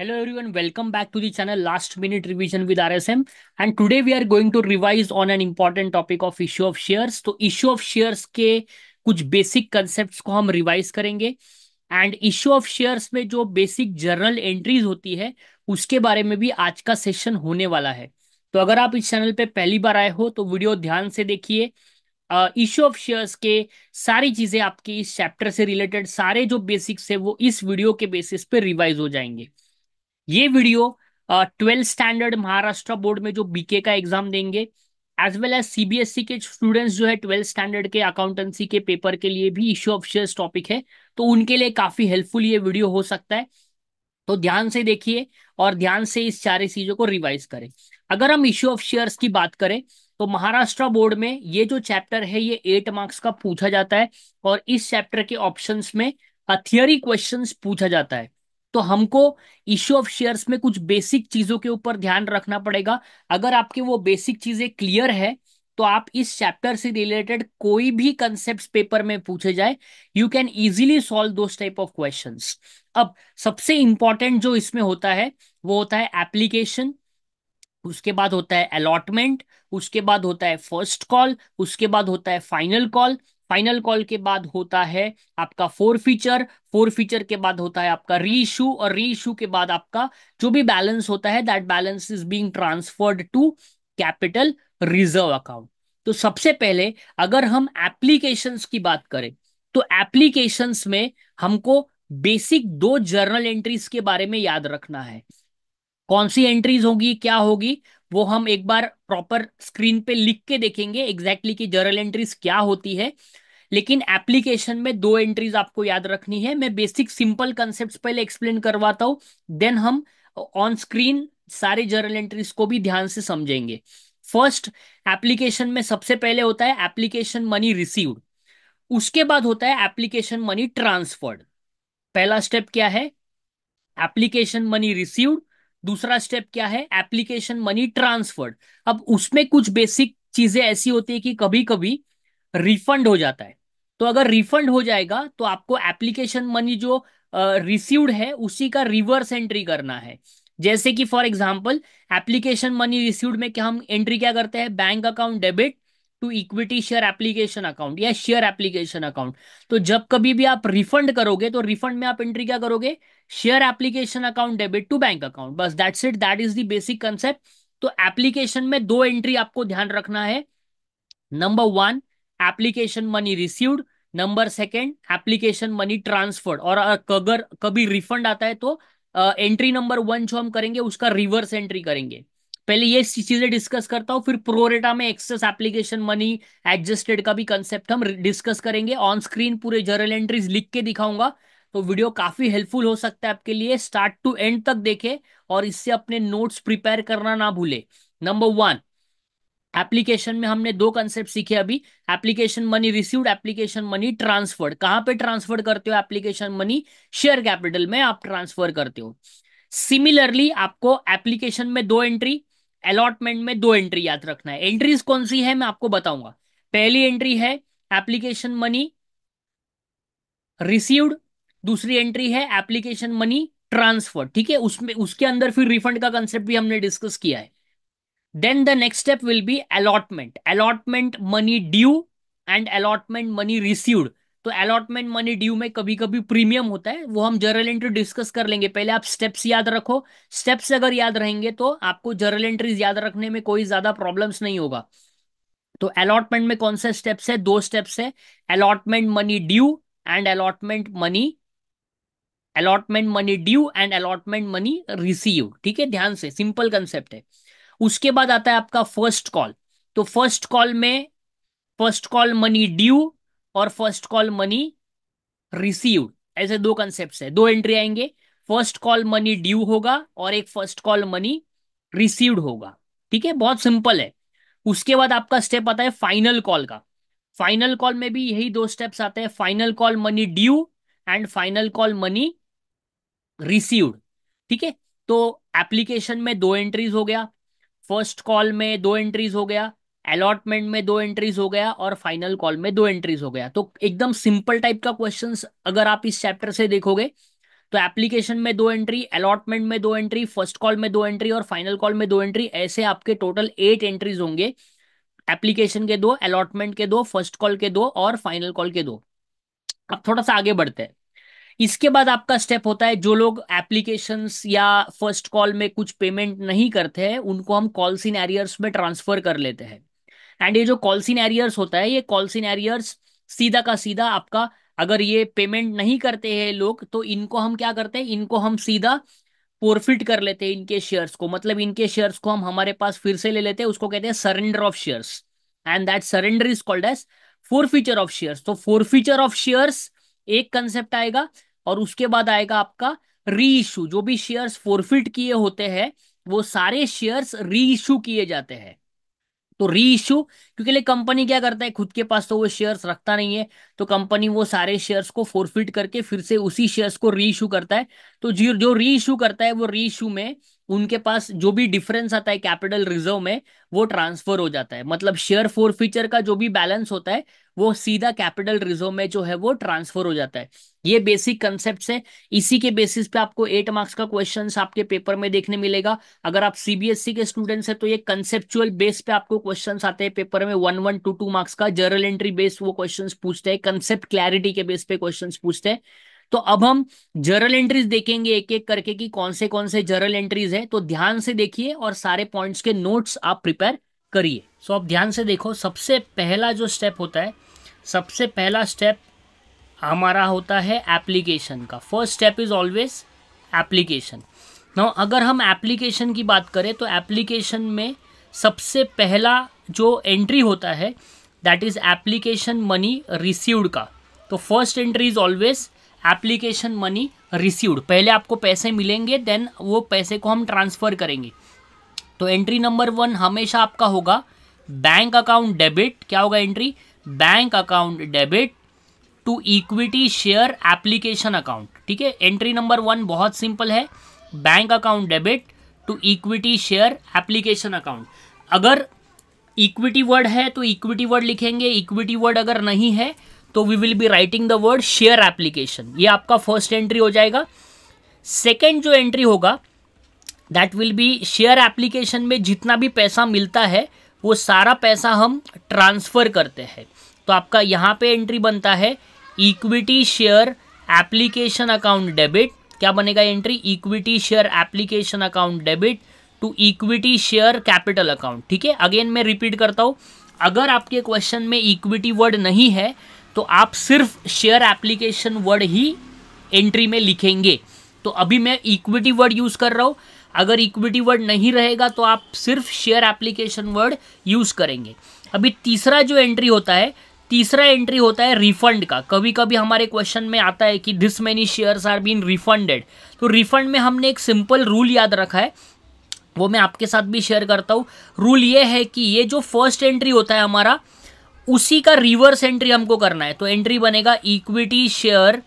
Hello everyone, welcome back to the channel Last Minute Revision with RSM. And today we are going to revise on an important topic of issue of shares. तो issue of shares के कुछ basic concepts को हम revise करेंगे and issue of shares में जो basic journal entries होती है उसके बारे में भी आज का सेशन होने वाला है तो अगर आप इस चैनल पे पहली बार आए हो तो वीडियो ध्यान से देखिए इश्यू ऑफ शेयर्स के सारी चीजें आपके इस चैप्टर से रिलेटेड सारे जो बेसिक्स है वो इस वीडियो के बेसिस पे रिवाइज हो जाएंगे ये video twelfth standard Maharashtra board में जो बीके का एग्जाम देंगे एज वेल एज सीबीएसई के स्टूडेंट्स जो है ट्वेल्थ स्टैंडर्ड के अकाउंटेंसी के पेपर के लिए भी इश्यू ऑफ शेयर टॉपिक है तो उनके लिए काफी हेल्पफुल ये वीडियो हो सकता है तो ध्यान से देखिए और ध्यान से इस सारे चीजों को रिवाइज करें अगर हम इश्यू ऑफ शेयर्स की बात करें तो महाराष्ट्र बोर्ड में ये जो चैप्टर है ये एट मार्क्स का पूछा जाता है और इस चैप्टर के ऑप्शंस में थियरी क्वेश्चंस पूछा जाता है तो हमको इश्यू ऑफ शेयर्स में कुछ बेसिक चीजों के ऊपर ध्यान रखना पड़ेगा अगर आपके वो बेसिक चीजें क्लियर है तो आप इस चैप्टर से रिलेटेड कोई भी कंसेप्ट पेपर में पूछे जाए you can easily solve those type of question अब सबसे इंपॉर्टेंट जो इसमें होता है वो होता है एप्लीकेशन उसके बाद होता है अलॉटमेंट उसके बाद होता है फर्स्ट कॉल उसके बाद होता है फाइनल कॉल फाइनल कॉल के बाद होता है आपका फोर फीचर फोर फीचर के बाद होता है आपका री इशू और री इशू के बाद आपका जो भी बैलेंस होता है that balance is being transferred to capital reserve account तो सबसे पहले अगर हम एप्लीकेशंस की बात करें तो एप्लीकेशंस में हमको बेसिक दो जर्नल एंट्रीज के बारे में याद रखना है कौन सी एंट्रीज होगी क्या होगी वो हम एक बार प्रॉपर स्क्रीन पे लिख के देखेंगे एग्जैक्टली exactly कि जर्नल एंट्रीज क्या होती है लेकिन एप्लीकेशन में दो एंट्रीज आपको याद रखनी है मैं बेसिक सिंपल कंसेप्ट पहले एक्सप्लेन करवाता हूं देन हम ऑन स्क्रीन सारे जर्नल एंट्रीज को भी ध्यान से समझेंगे फर्स्ट एप्लीकेशन में सबसे पहले होता है एप्लीकेशन मनी रिसीव्ड उसके बाद होता है एप्लीकेशन मनी ट्रांसफर्ड पहला स्टेप क्या है एप्लीकेशन मनी रिसीव्ड दूसरा स्टेप क्या है एप्लीकेशन मनी ट्रांसफर्ड अब उसमें कुछ बेसिक चीजें ऐसी होती है कि कभी कभी रिफंड हो जाता है तो अगर रिफंड हो जाएगा तो आपको एप्लीकेशन मनी जो रिसीव्ड है उसी का रिवर्स एंट्री करना है जैसे कि for example application money received में क्या हम एंट्री क्या करते हैं bank account debit to equity share application account या शेयर एप्लीकेशन अकाउंट तो जब कभी भी आप रिफंड करोगे तो रिफंड में आप एंट्री क्या करोगे share application account debit to bank account बस that's it that is the basic concept तो एप्लीकेशन में दो एंट्री आपको ध्यान रखना है number one application money received number second application money transfer और अगर कभी रिफंड आता है तो एंट्री नंबर वन जो हम करेंगे उसका रिवर्स एंट्री करेंगे पहले ये चीजें डिस्कस करता हूँ फिर प्रोरेटा में एक्सेस एप्लीकेशन मनी एडजस्टेड का भी कंसेप्ट हम डिस्कस करेंगे ऑन स्क्रीन पूरे जर्नल एंट्रीज लिख के दिखाऊंगा तो वीडियो काफी हेल्पफुल हो सकता है आपके लिए स्टार्ट टू एंड तक देखें और इससे अपने नोट्स प्रिपेयर करना ना भूले नंबर वन एप्लीकेशन में हमने दो कंसेप्ट सीखे अभी application money received application money transferred कहां पे ट्रांसफर करते हो एप्लीकेशन मनी शेयर कैपिटल में आप ट्रांसफर करते हो सिमिलरली आपको एप्लीकेशन में दो एंट्री अलॉटमेंट में दो एंट्री याद रखना है एंट्रीज कौन सी है मैं आपको बताऊंगा पहली एंट्री है एप्लीकेशन मनी रिसीव्ड दूसरी एंट्री है एप्लीकेशन मनी ट्रांसफर ठीक है उसमें उसके अंदर फिर रिफंड का कंसेप्ट भी हमने डिस्कस किया है Then the next step will be allotment. Allotment money due and allotment money received तो अलॉटमेंट मनी ड्यू में कभी कभी प्रीमियम होता है वो हम जर्नल एंट्री डिस्कस कर लेंगे पहले आप स्टेप्स याद रखो स्टेप्स अगर याद रहेंगे तो आपको जर्नल एंट्रीज याद रखने में कोई ज्यादा प्रॉब्लम्स नहीं होगा तो अलॉटमेंट में कौन से स्टेप्स है दो स्टेप्स है allotment money due and allotment money allotment money due and allotment money receive ठीक है ध्यान से सिंपल कंसेप्ट है उसके बाद आता है आपका फर्स्ट कॉल तो फर्स्ट कॉल में फर्स्ट कॉल मनी ड्यू और फर्स्ट कॉल मनी रिसीव्ड ऐसे दो कंसेप्ट है दो एंट्री आएंगे फर्स्ट कॉल मनी ड्यू होगा और एक फर्स्ट कॉल मनी रिसीव्ड होगा ठीक है बहुत सिंपल है उसके बाद आपका स्टेप आता है फाइनल कॉल का फाइनल कॉल में भी यही दो स्टेप्स आते हैं final call money due and final call money received ठीक है तो एप्लीकेशन में दो एंट्रीज हो गया फर्स्ट कॉल में दो एंट्रीज हो गया अलॉटमेंट में दो एंट्रीज हो गया और फाइनल कॉल में दो एंट्रीज हो गया तो एकदम सिंपल टाइप का क्वेश्चन अगर आप इस चैप्टर से देखोगे तो एप्लीकेशन में दो एंट्री अलॉटमेंट में दो एंट्री फर्स्ट कॉल में दो एंट्री और फाइनल कॉल में दो एंट्री ऐसे आपके टोटल एट एंट्रीज होंगे एप्लीकेशन के दो अलॉटमेंट के दो फर्स्ट कॉल के दो और फाइनल कॉल के दो अब थोड़ा सा आगे बढ़ते हैं इसके बाद आपका स्टेप होता है जो लोग एप्लीकेशन या फर्स्ट कॉल में कुछ पेमेंट नहीं करते हैं उनको हम कॉल्स इन एरियर्स में ट्रांसफर कर लेते हैं एंड ये जो कॉल्स इन एरियर्स होता है ये कॉल्स इन एरियर्स सीधा का सीधा आपका अगर ये पेमेंट नहीं करते हैं लोग तो इनको हम क्या करते हैं इनको हम सीधा पोरफिट कर लेते हैं इनके शेयर्स को मतलब इनके शेयर्स को हम हमारे पास फिर से ले लेते हैं उसको कहते हैं surrender of shares and that surrender is called as forfeiture of shares तो फोर फीचर ऑफ शेयर्स एक कंसेप्ट आएगा और उसके बाद आएगा आपका री इशू जो भी शेयर्स फोरफिट किए होते हैं वो सारे शेयर्स री इशू किए जाते हैं तो री इशू क्योंकि कंपनी क्या करता है खुद के पास तो वो शेयर्स रखता नहीं है तो कंपनी वो सारे शेयर्स को फोरफिट करके फिर से उसी शेयर्स को री इशू करता है तो जो जो री इशू करता है वो री इशू में उनके पास जो भी डिफरेंस आता है कैपिटल रिजर्व में वो ट्रांसफर हो जाता है मतलब शेयर फोर फ्यूचर का जो भी बैलेंस होता है वो सीधा कैपिटल रिजर्व में जो है वो ट्रांसफर हो जाता है ये बेसिक कंसेप्ट है इसी के बेसिस पे आपको एट मार्क्स का क्वेश्चन आपके पेपर में देखने मिलेगा अगर आप सीबीएसई e के स्टूडेंट्स हैं तो ये कंसेप्चुअल बेस पे आपको क्वेश्चन आते हैं पेपर में one one two two marks का जर्नल एंट्री बेस वो क्वेश्चन पूछते हैं कंसेप्ट क्लैरिटी के बेस पे क्वेश्चन पूछते हैं तो अब हम जर्नल एंट्रीज देखेंगे एक एक करके कि कौन से कौन से जर्नल एंट्रीज है तो ध्यान से देखिए और सारे पॉइंट्स के नोट्स आप प्रिपेयर करिए सो आप ध्यान से देखो सबसे पहला जो स्टेप होता है सबसे पहला स्टेप हमारा होता है एप्लीकेशन का first step is always application ना अगर हम एप्लीकेशन की बात करें तो एप्लीकेशन में सबसे पहला जो एंट्री होता है that is application money received का तो first entry is always application money received पहले आपको पैसे मिलेंगे देन वो पैसे को हम ट्रांसफ़र करेंगे तो एंट्री नंबर वन हमेशा आपका होगा बैंक अकाउंट डेबिट क्या होगा entry bank account debit to equity share application account ठीक है एंट्री नंबर वन बहुत सिंपल है bank account debit to equity share application account अगर इक्विटी वर्ड है तो इक्विटी वर्ड लिखेंगे इक्विटी वर्ड अगर नहीं है तो we will be writing the word share application ये आपका फर्स्ट एंट्री हो जाएगा सेकेंड जो एंट्री होगा that will be share application में जितना भी पैसा मिलता है वो सारा पैसा हम ट्रांसफ़र करते हैं तो आपका यहाँ पे एंट्री बनता है equity share application account debit क्या बनेगा entry equity share application account debit to equity share capital account ठीक है अगेन मैं रिपीट करता हूँ अगर आपके क्वेश्चन में इक्विटी वर्ड नहीं है तो आप सिर्फ शेयर एप्लीकेशन वर्ड ही एंट्री में लिखेंगे तो अभी मैं इक्विटी वर्ड यूज़ कर रहा हूँ अगर इक्विटी वर्ड नहीं रहेगा तो आप सिर्फ शेयर एप्लीकेशन वर्ड यूज़ करेंगे अभी तीसरा जो एंट्री होता है तीसरा एंट्री होता है रिफंड का कभी कभी हमारे क्वेश्चन में आता है कि this many shares are been refunded तो रिफंड में हमने एक सिंपल रूल याद रखा है वो मैं आपके साथ भी शेयर करता हूँ रूल ये है कि ये जो फर्स्ट एंट्री होता है हमारा उसी का रिवर्स एंट्री हमको करना है तो एंट्री बनेगा equity share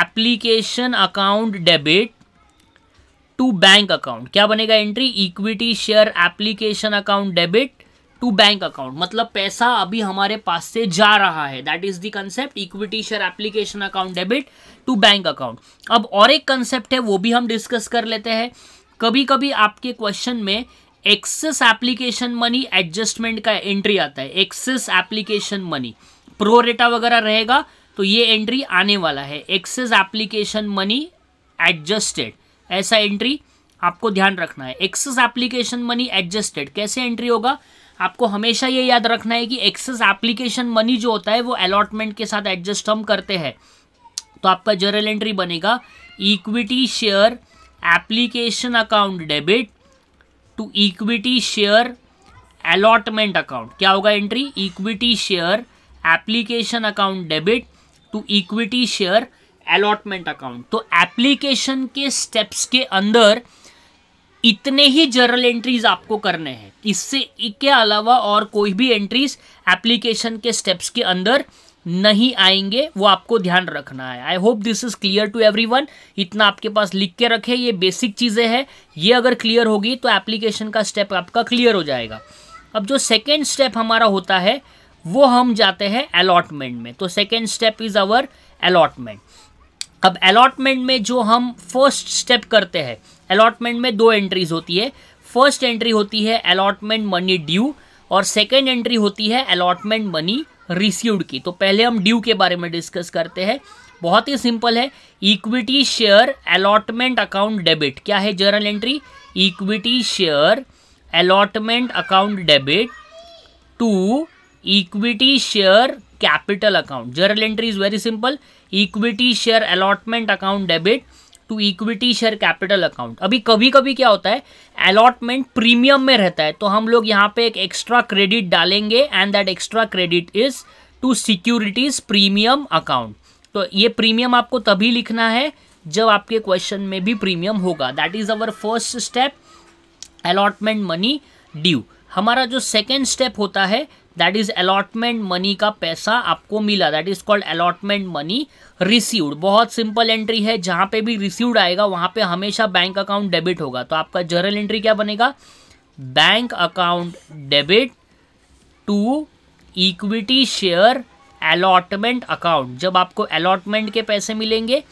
application account debit to bank account क्या बनेगा entry equity share application account debit to bank account मतलब पैसा अभी हमारे पास से जा रहा है that is the concept equity share application account debit to bank account अब और एक कंसेप्ट है वो भी हम डिस्कस कर लेते हैं कभी कभी आपके क्वेश्चन में एक्सेस एप्लीकेशन मनी एडजस्टमेंट का एंट्री आता है एक्सेस एप्लीकेशन मनी प्रोरेटा वगैरह रहेगा तो ये एंट्री आने वाला है एक्सेस एप्लीकेशन मनी एडजस्टेड ऐसा एंट्री आपको ध्यान रखना है एक्सेस एप्लीकेशन मनी एडजस्टेड कैसे एंट्री होगा आपको हमेशा ये याद रखना है कि एक्सेस एप्लीकेशन मनी जो होता है वो अलॉटमेंट के साथ एडजस्ट हम करते हैं तो आपका जर्नल एंट्री बनेगा equity share application account debit to equity share allotment account क्या होगा entry equity share application account debit to equity share allotment account तो एप्लीकेशन के स्टेप्स के अंदर इतने ही जर्नल एंट्रीज आपको करने हैं इससे के अलावा और कोई भी एंट्रीज एप्लीकेशन के स्टेप्स के अंदर नहीं आएंगे वो आपको ध्यान रखना है I hope this is clear to everyone इतना आपके पास लिख के रखे ये बेसिक चीज़ें हैं ये अगर क्लियर होगी तो एप्लीकेशन का स्टेप आपका क्लियर हो जाएगा अब जो सेकेंड स्टेप हमारा होता है वो हम जाते हैं अलॉटमेंट में तो second step is our allotment अब अलॉटमेंट में जो हम फर्स्ट स्टेप करते हैं अलॉटमेंट में दो एंट्रीज होती है फर्स्ट एंट्री होती है अलॉटमेंट मनी ड्यू और सेकेंड एंट्री होती है अलॉटमेंट मनी रिसीव्ड की तो पहले हम ड्यू के बारे में डिस्कस करते हैं बहुत ही सिंपल है equity share allotment account debit क्या है journal entry equity share allotment account debit to equity share capital account journal entry is very simple equity share allotment account debit to equity share capital account अभी कभी कभी क्या होता है allotment premium में रहता है तो हम लोग यहाँ पे एक एक्स्ट्रा क्रेडिट डालेंगे and that extra credit is to securities premium account तो ये प्रीमियम आपको तभी लिखना है जब आपके क्वेश्चन में भी प्रीमियम होगा that is our first step allotment money due हमारा जो सेकेंड स्टेप होता है दैट इज अलॉटमेंट मनी का पैसा आपको मिला that is called allotment money received बहुत सिंपल एंट्री है जहां पे भी रिसीव्ड आएगा वहां पे हमेशा बैंक अकाउंट डेबिट होगा तो आपका जर्नल एंट्री क्या बनेगा bank account debit to equity share allotment account जब आपको अलॉटमेंट के पैसे मिलेंगे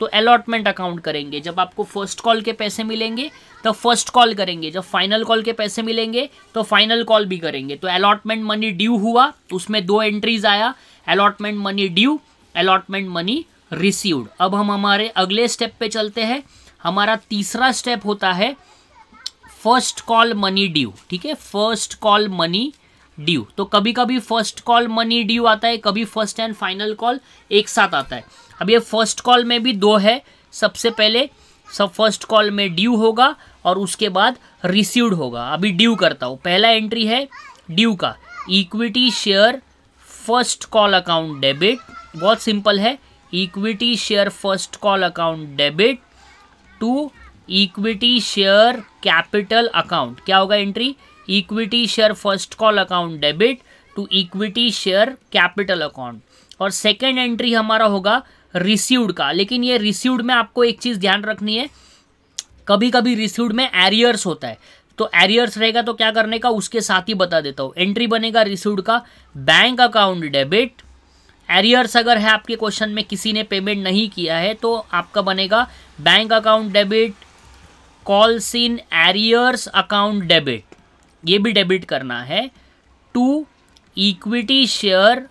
तो अलॉटमेंट अकाउंट करेंगे जब आपको फर्स्ट कॉल के पैसे मिलेंगे तो फर्स्ट कॉल करेंगे जब फाइनल कॉल के पैसे मिलेंगे तो फाइनल कॉल भी करेंगे तो अलॉटमेंट मनी ड्यू हुआ तो उसमें दो एंट्रीज आया allotment money due allotment money received अब हम हमारे अगले स्टेप पे चलते हैं हमारा तीसरा स्टेप होता है फर्स्ट कॉल मनी ड्यू ठीक है फर्स्ट कॉल मनी ड्यू तो कभी कभी फर्स्ट कॉल मनी ड्यू आता है कभी फर्स्ट एंड फाइनल कॉल एक साथ आता है अब ये फर्स्ट कॉल में भी दो है सबसे पहले सब फर्स्ट कॉल में ड्यू होगा और उसके बाद रिसीव्ड होगा अभी ड्यू करता हूँ पहला एंट्री है ड्यू का equity share first call account debit बहुत सिंपल है equity share first call account debit to equity share capital account क्या होगा entry equity share first call account debit to equity share capital account और second entry हमारा होगा received का लेकिन ये रिसीव्ड में आपको एक चीज़ ध्यान रखनी है कभी कभी रिसीव्ड में एरियर्स होता है तो एरियर्स रहेगा तो क्या करने का उसके साथ ही बता देता हूँ एंट्री बनेगा रिसीव्ड का बैंक अकाउंट डेबिट एरियर्स अगर है आपके क्वेश्चन में किसी ने पेमेंट नहीं किया है तो आपका बनेगा bank account debit calls in arrears account debit ये भी डेबिट करना है to equity share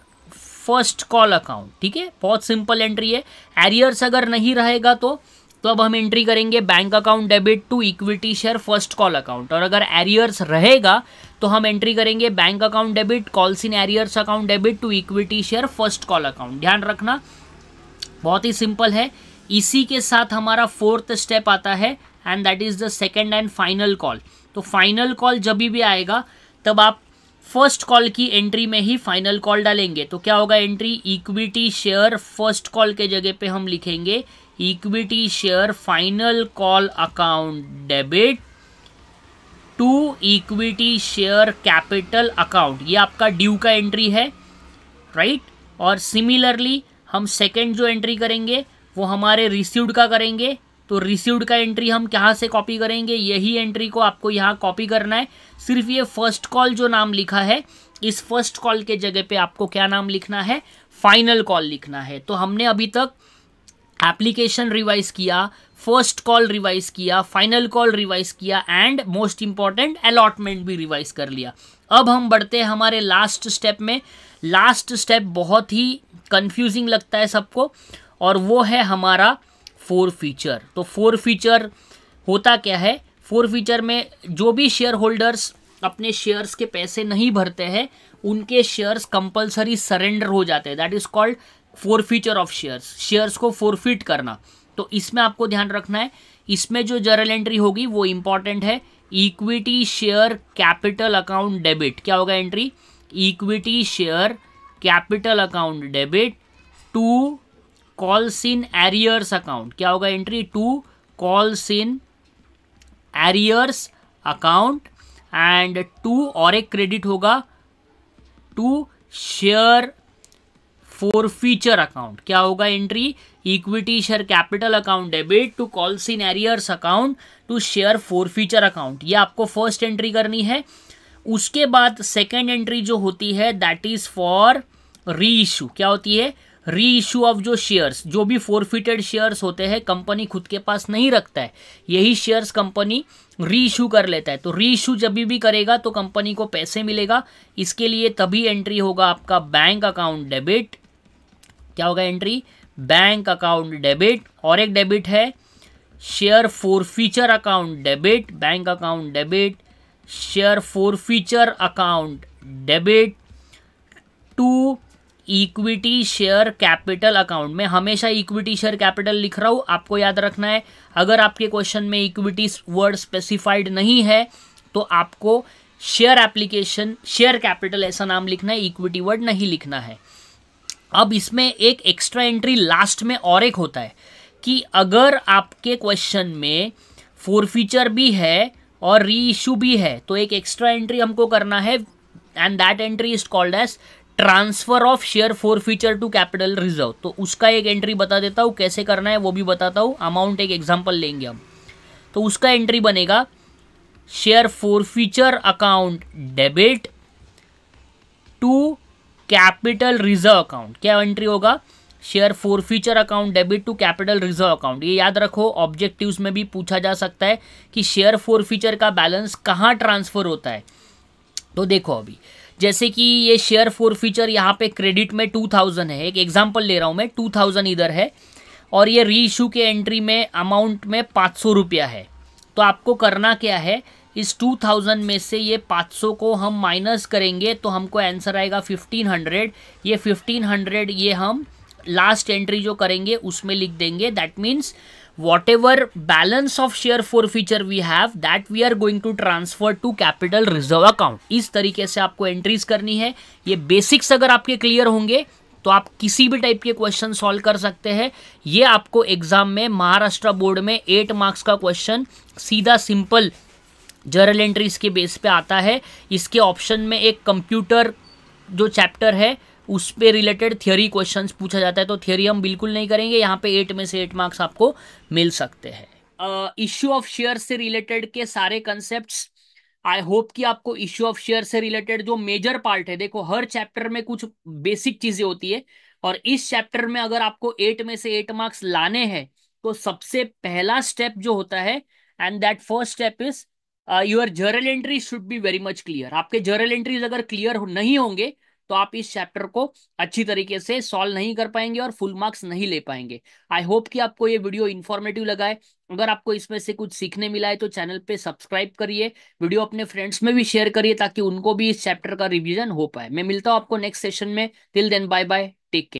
first call account ठीक है बहुत सिंपल एंट्री है एरियर्स अगर नहीं रहेगा तो तो अब हम एंट्री करेंगे bank account debit to equity share first call account और अगर एरियर्स रहेगा तो हम एंट्री करेंगे bank account debit calls in arrears account debit to equity share first call account ध्यान रखना बहुत ही सिंपल है इसी के साथ हमारा फोर्थ स्टेप आता है and that is the second and final call तो फाइनल कॉल जब भी आएगा तब आप फर्स्ट कॉल की एंट्री में ही फाइनल कॉल डालेंगे तो क्या होगा entry equity share first call के जगह पे हम लिखेंगे equity share final call account debit to equity share capital account ये आपका ड्यू का एंट्री है राइट right? और सिमिलरली हम सेकेंड जो एंट्री करेंगे वो हमारे रिसीव्ड का करेंगे तो रिसीव्ड का एंट्री हम कहाँ से कॉपी करेंगे यही एंट्री को आपको यहाँ कॉपी करना है सिर्फ ये फर्स्ट कॉल जो नाम लिखा है इस फर्स्ट कॉल के जगह पे आपको क्या नाम लिखना है फाइनल कॉल लिखना है तो हमने अभी तक एप्लीकेशन रिवाइज किया फर्स्ट कॉल रिवाइज किया फाइनल कॉल रिवाइज किया एंड मोस्ट इंपॉर्टेंट अलॉटमेंट भी रिवाइज कर लिया अब हम बढ़ते हैं हमारे लास्ट स्टेप में लास्ट स्टेप बहुत ही कंफ्यूजिंग लगता है सबको और वो है हमारा फोर फीचर तो फोर फीचर होता क्या है फोर फीचर में जो भी शेयर होल्डर्स अपने शेयर्स के पैसे नहीं भरते हैं उनके शेयर्स कंपलसरी सरेंडर हो जाते हैं that is called forfeiture of shares shares को फोरफिट करना तो इसमें आपको ध्यान रखना है इसमें जो जर्नल एंट्री होगी वो इम्पॉर्टेंट है equity share capital account debit क्या होगा entry equity share capital account debit to calls in arrears account क्या होगा entry to calls in arrears account and to और एक क्रेडिट होगा to share forfeiture account क्या होगा entry equity share capital account debit to calls in arrears account to share forfeiture account ये आपको first entry करनी है उसके बाद सेकेंड एंट्री जो होती है that is for reissue क्या होती है री इश्यू ऑफ जो शेयर्स जो भी फोरफिटेड शेयर्स होते हैं कंपनी खुद के पास नहीं रखता है यही शेयर्स कंपनी री इशू कर लेता है तो री इशू जब भी करेगा तो कंपनी को पैसे मिलेगा इसके लिए तभी एंट्री होगा आपका बैंक अकाउंट डेबिट क्या होगा एंट्री बैंक अकाउंट डेबिट और एक डेबिट है share forfeiture account debit bank account debit share forfeiture account debit to equity share capital account में हमेशा इक्विटी शेयर कैपिटल लिख रहा हूँ आपको याद रखना है अगर आपके क्वेश्चन में इक्विटी वर्ड स्पेसिफाइड नहीं है तो आपको शेयर एप्लीकेशन शेयर कैपिटल ऐसा नाम लिखना है इक्विटी वर्ड नहीं लिखना है अब इसमें एक एक्स्ट्रा एंट्री लास्ट में और एक होता है कि अगर आपके क्वेश्चन में फोर फीचर भी है और री इश्यू भी है तो एक एक्स्ट्रा एंट्री हमको करना है and that entry is called as transfer of share forfeiture to capital reserve तो उसका एक एंट्री बता देता हूँ कैसे करना है वो भी बताता हूँ अमाउंट एक एग्जाम्पल लेंगे हम तो उसका एंट्री बनेगा share forfeiture account debit to capital reserve account क्या एंट्री होगा share forfeiture account debit to capital reserve account ये याद रखो ऑब्जेक्टिव्स में भी पूछा जा सकता है कि शेयर फोर फ्यूचर का बैलेंस कहाँ ट्रांसफर होता है तो देखो अभी जैसे कि ये शेयर फोर फीचर यहाँ पे क्रेडिट में टू थाउजेंड है एक एग्जाम्पल ले रहा हूँ मैं टू थाउजेंड इधर है और ये री इशू के एंट्री में अमाउंट में पाँच सौ रुपया है तो आपको करना क्या है इस टू थाउजेंड में से ये पाँच सौ को हम माइनस करेंगे तो हमको आंसर आएगा फिफ्टीन हंड्रेड ये फिफ्टीन हंड्रेड ये हम लास्ट एंट्री जो करेंगे उसमें लिख देंगे that means whatever balance of share feature we have that we are going to transfer to capital reserve account इस तरीके से आपको एंट्रीज करनी है ये बेसिक्स अगर आपके क्लियर होंगे तो आप किसी भी टाइप के क्वेश्चन सॉल्व कर सकते हैं ये आपको एग्जाम में महाराष्ट्र बोर्ड में एट मार्क्स का क्वेश्चन सीधा सिंपल जर्नल एंट्रीज के बेस पे आता है इसके ऑप्शन में एक कंप्यूटर जो चैप्टर है उस पर रिलेटेड थियोरी क्वेश्चन पूछा जाता है तो थियोरी हम बिल्कुल नहीं करेंगे यहाँ पे एट में से एट मार्क्स आपको मिल सकते हैं इश्यू ऑफ शेयर से रिलेटेड के सारे कंसेप्ट आई होप कि आपको इश्यू ऑफ शेयर से रिलेटेड जो मेजर पार्ट है देखो हर चैप्टर में कुछ बेसिक चीजें होती है और इस चैप्टर में अगर आपको एट में से एट मार्क्स लाने हैं तो सबसे पहला स्टेप जो होता है and that first step is your journal entry should be very much clear आपके जर्नल एंट्रीज अगर क्लियर नहीं होंगे तो आप इस चैप्टर को अच्छी तरीके से सॉल्व नहीं कर पाएंगे और फुल मार्क्स नहीं ले पाएंगे आई होप कि आपको ये वीडियो इन्फॉर्मेटिव लगाए अगर आपको इसमें से कुछ सीखने मिला है तो चैनल पे सब्सक्राइब करिए वीडियो अपने फ्रेंड्स में भी शेयर करिए ताकि उनको भी इस चैप्टर का रिविजन हो पाए मैं मिलता हूँ आपको नेक्स्ट सेशन में till then bye bye take care